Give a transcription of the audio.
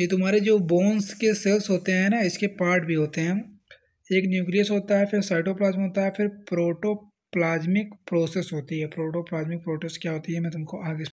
ये तुम्हारे जो बोन्स के सेल्स होते हैं ना इसके पार्ट भी होते हैं एक न्यूक्लियस होता है फिर साइटोप्लाज्म होता है फिर प्रोटोप्लाज्मिक प्रोसेस होती है प्रोटोप्लाज्मिक प्रोसेस क्या होती है मैं तुमको आगे